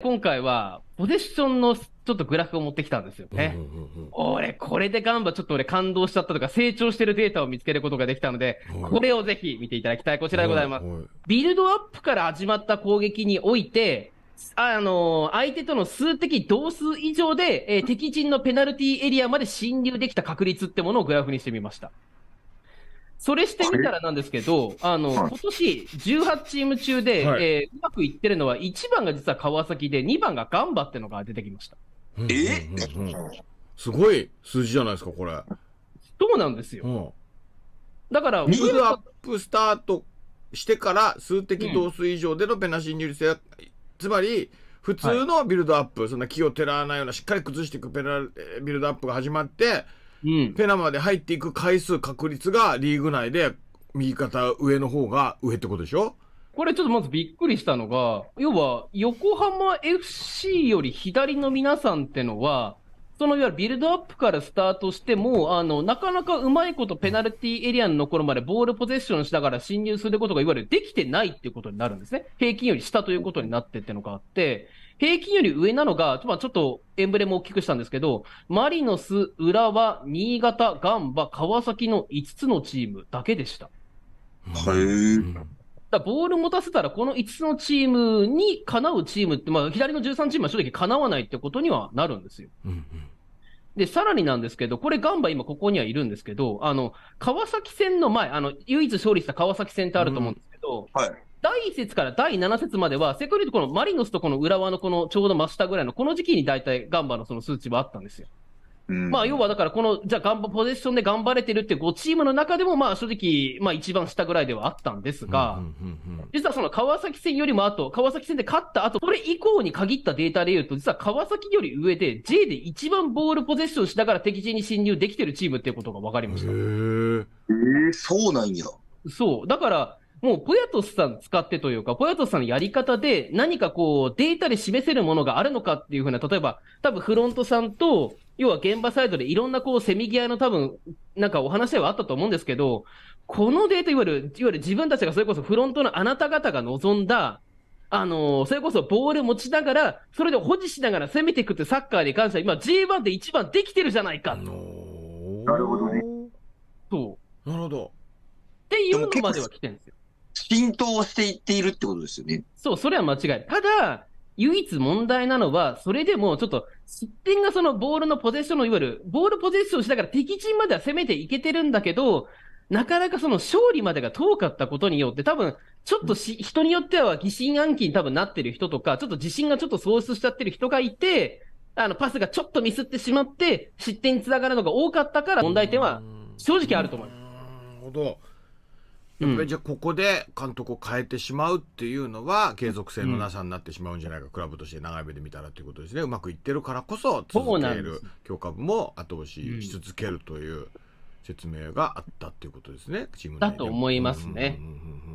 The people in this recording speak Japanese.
今回は、ポゼッションのちょっとグラフを持ってきたんですよね。うんうんうん、俺、これでガンバちょっと俺感動しちゃったとか、成長してるデータを見つけることができたので、これをぜひ見ていただきたい。こちらでございます。ビルドアップから始まった攻撃において、あのー、相手との数的同数以上で、えー、敵陣のペナルティーエリアまで侵入できた確率ってものをグラフにしてみました。それしてみたらなんですけど、あの、はい、今年18チーム中で、はい、えー、うまくいってるのは、1番が実は川崎で、2番がガンバってのが出てきました。えー、すごい数字じゃないですか、これ。どうなんですよ。うん、だから、水アップスタートしてから数的同数以上でのペナン入率や、うん、つまり、普通のビルドアップ、そんな木を照らわないような、しっかり崩していくペナビルドアップが始まって、うん、ペナまで入っていく回数、確率がリーグ内で右肩上の方が上ってことでしょこれちょっとまずびっくりしたのが、要は横浜 FC より左の皆さんってのは、そのいわゆるビルドアップからスタートして、もあのなかなかうまいことペナルティエリアの頃までボールポゼッションしながら侵入することがいわゆるできてないっていうことになるんですね。平均より下ということになってってのがあって、平均より上なのが、ちょっとエンブレムを大きくしたんですけど、マリノス、浦和、新潟、ガンバ、川崎の5つのチームだけでした。はい。だボール持たせたら、この5つのチームにかなうチームって、まあ、左の13チームは正直かなわないってことにはなるんですよ。うんうん、で、さらになんですけど、これ、ガンバ、今、ここにはいるんですけど、あの川崎戦の前、あの唯一勝利した川崎戦ってあると思うんですけど、うん、はい、第1節から第7節までは、セクリートこのマリノスとこの浦和のこのちょうど真下ぐらいの、この時期に大体ガンバのその数値はあったんですよ。うん、まあ、要はだから、この、じゃあ、ガンバ、ポゼッションで頑張れてるって5チームの中でも、まあ、正直、まあ、一番下ぐらいではあったんですが、実はその川崎戦よりも後、川崎戦で勝った後、それ以降に限ったデータで言うと、実は川崎より上で、J で一番ボールポゼッションしながら敵陣に侵入できてるチームっていうことが分かりました。へえそうなんや。そう。だから、もうポヤトスさん使ってというか、ポヤトスさんのやり方で何かこうデータで示せるものがあるのかっていうふうな、例えば多分フロントさんと、要は現場サイドでいろんなこうせめぎ合いの多分、なんかお話はあったと思うんですけど、このデータ、いわゆる、いわゆる自分たちがそれこそフロントのあなた方が望んだ、あのー、それこそボール持ちながら、それで保持しながら攻めていくってサッカーに関しては今 G1 で一番できてるじゃないか。なるほどね。そう。なるほど。っていうのまでは来てるんですよ。浸透していっているってことですよね。そう、それは間違いただ、唯一問題なのは、それでもちょっと失点がそのボールのポゼッションのいわゆるボールポゼッションしながら敵陣までは攻めていけてるんだけど、なかなかその勝利までが遠かったことによって、多分、ちょっとし、人によっては疑心暗鬼に多分なってる人とか、ちょっと自信がちょっと喪失しちゃってる人がいて、あの、パスがちょっとミスってしまって、失点につながるのが多かったから、問題点は正直あると思います。なるほど。やっぱりじゃあここで監督を変えてしまうっていうのは継続性のなさになってしまうんじゃないか、うん、クラブとして長い目で見たらということですねうまくいってるからこそ続ける強化部も後押しし続けるという説明があったっていうことですね、チームだと思いますね。うんうんうんうん